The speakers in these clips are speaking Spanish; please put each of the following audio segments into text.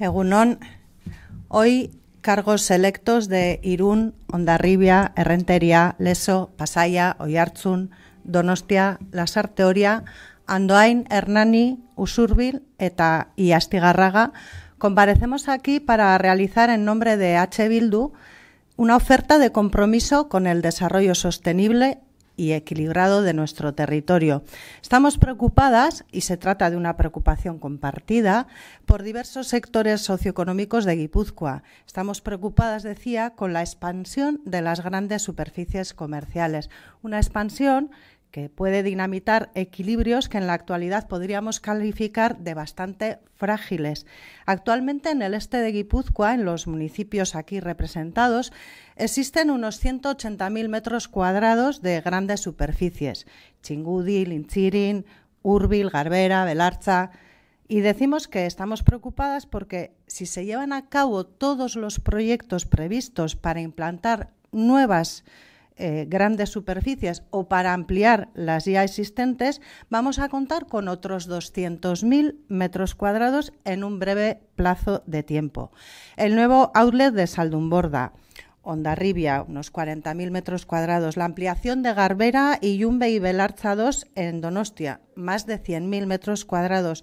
Egunon, hoy cargos selectos de Irún, Ondarribia, Errenteria, Leso, Pasaya, Oyarzun, Donostia, Lasarteoria, Andoain, Hernani, Usurbil eta y Astigarraga, comparecemos aquí para realizar en nombre de H. Bildu una oferta de compromiso con el desarrollo sostenible y equilibrado de nuestro territorio. Estamos preocupadas, y se trata de una preocupación compartida, por diversos sectores socioeconómicos de Guipúzcoa. Estamos preocupadas, decía, con la expansión de las grandes superficies comerciales, una expansión que puede dinamitar equilibrios que en la actualidad podríamos calificar de bastante frágiles. Actualmente en el este de Guipúzcoa, en los municipios aquí representados, existen unos 180.000 metros cuadrados de grandes superficies, Chingudi, Linchirin, Urbil, Garbera, Belarcha, y decimos que estamos preocupadas porque si se llevan a cabo todos los proyectos previstos para implantar nuevas eh, grandes superficies o para ampliar las ya existentes, vamos a contar con otros 200.000 metros cuadrados en un breve plazo de tiempo. El nuevo outlet de Saldumborda Ondarribia, unos 40.000 metros cuadrados, la ampliación de Garbera y Yumbe y Belarza II en Donostia, más de 100.000 metros cuadrados.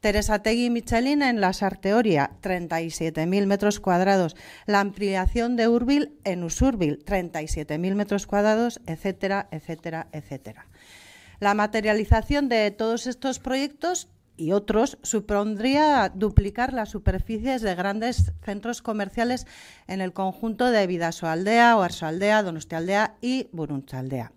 Teresa Tegui y Michelin en La Sarteoria, 37.000 metros cuadrados. La ampliación de Urbil en Usurbil, 37.000 metros cuadrados, etcétera, etcétera, etcétera. La materialización de todos estos proyectos y otros supondría duplicar las superficies de grandes centros comerciales en el conjunto de aldea Oarsoaldea, Donostialdea y aldea.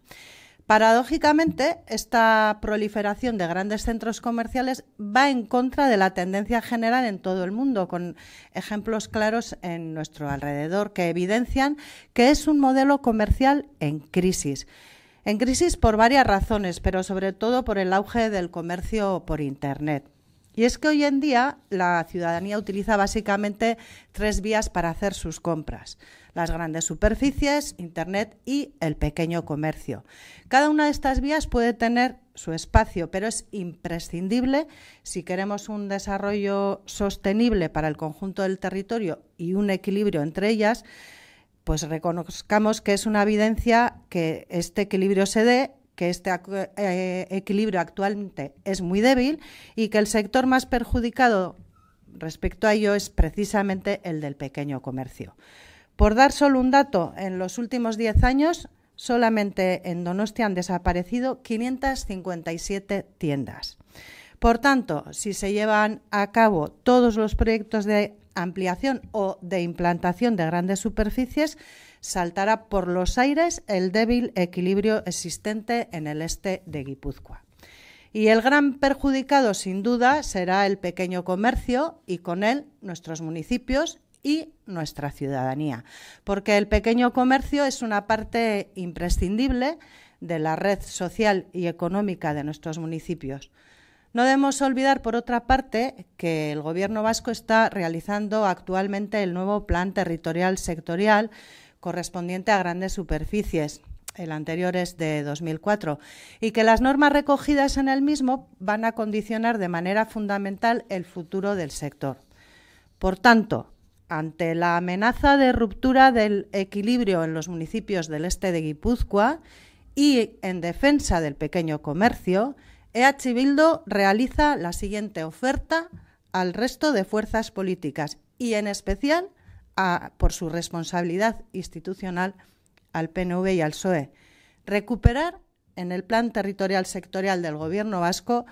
Paradójicamente, esta proliferación de grandes centros comerciales va en contra de la tendencia general en todo el mundo, con ejemplos claros en nuestro alrededor que evidencian que es un modelo comercial en crisis. En crisis por varias razones, pero sobre todo por el auge del comercio por Internet. Y es que hoy en día la ciudadanía utiliza básicamente tres vías para hacer sus compras. Las grandes superficies, Internet y el pequeño comercio. Cada una de estas vías puede tener su espacio, pero es imprescindible si queremos un desarrollo sostenible para el conjunto del territorio y un equilibrio entre ellas pues reconozcamos que es una evidencia que este equilibrio se dé que este eh, equilibrio actualmente es muy débil y que el sector más perjudicado respecto a ello es precisamente el del pequeño comercio. Por dar solo un dato, en los últimos 10 años solamente en Donostia han desaparecido 557 tiendas. Por tanto, si se llevan a cabo todos los proyectos de ampliación o de implantación de grandes superficies, saltará por los aires el débil equilibrio existente en el este de Guipúzcoa. Y el gran perjudicado, sin duda, será el pequeño comercio y con él nuestros municipios y nuestra ciudadanía, porque el pequeño comercio es una parte imprescindible de la red social y económica de nuestros municipios. No debemos olvidar, por otra parte, que el Gobierno vasco está realizando actualmente el nuevo plan territorial sectorial correspondiente a grandes superficies, el anterior es de 2004, y que las normas recogidas en el mismo van a condicionar de manera fundamental el futuro del sector. Por tanto, ante la amenaza de ruptura del equilibrio en los municipios del este de Guipúzcoa y en defensa del pequeño comercio, EH Bildu realiza la siguiente oferta al resto de fuerzas políticas y en especial a, por su responsabilidad institucional al PNV y al PSOE. Recuperar en el plan territorial sectorial del Gobierno vasco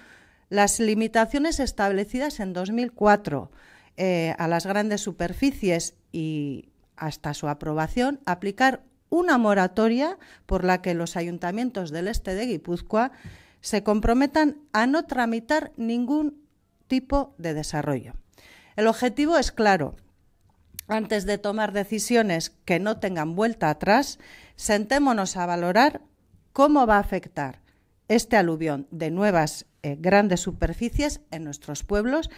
las limitaciones establecidas en 2004 eh, a las grandes superficies y hasta su aprobación, aplicar una moratoria por la que los ayuntamientos del este de Guipúzcoa se comprometan a no tramitar ningún tipo de desarrollo. El objetivo es claro. Antes de tomar decisiones que no tengan vuelta atrás, sentémonos a valorar cómo va a afectar este aluvión de nuevas eh, grandes superficies en nuestros pueblos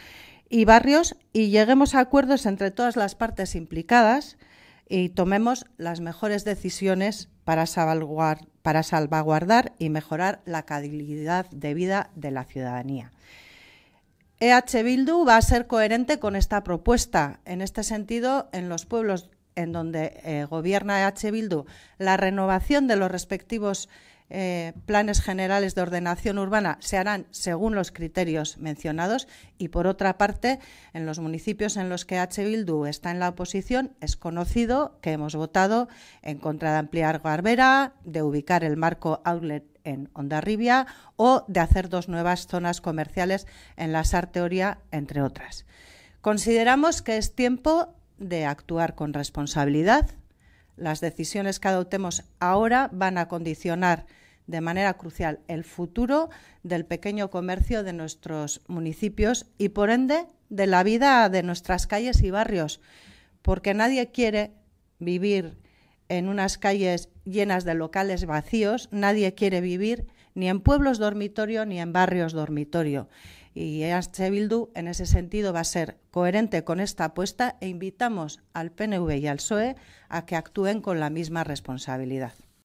y barrios y lleguemos a acuerdos entre todas las partes implicadas y tomemos las mejores decisiones para salvaguardar, y mejorar la calidad de vida de la ciudadanía. EH Bildu va a ser coherente con esta propuesta. En este sentido, en los pueblos en donde eh, gobierna EH Bildu, la renovación de los respectivos eh, planes generales de ordenación urbana se harán según los criterios mencionados y, por otra parte, en los municipios en los que H. Bildu está en la oposición es conocido que hemos votado en contra de ampliar Barbera, de ubicar el marco outlet en Ondarribia o de hacer dos nuevas zonas comerciales en la Sarteoria, entre otras. Consideramos que es tiempo de actuar con responsabilidad, las decisiones que adoptemos ahora van a condicionar de manera crucial el futuro del pequeño comercio de nuestros municipios y, por ende, de la vida de nuestras calles y barrios, porque nadie quiere vivir en unas calles llenas de locales vacíos, nadie quiere vivir ni en pueblos dormitorio ni en barrios dormitorio. Y EH Bildu, en ese sentido, va a ser coherente con esta apuesta e invitamos al PNV y al PSOE a que actúen con la misma responsabilidad.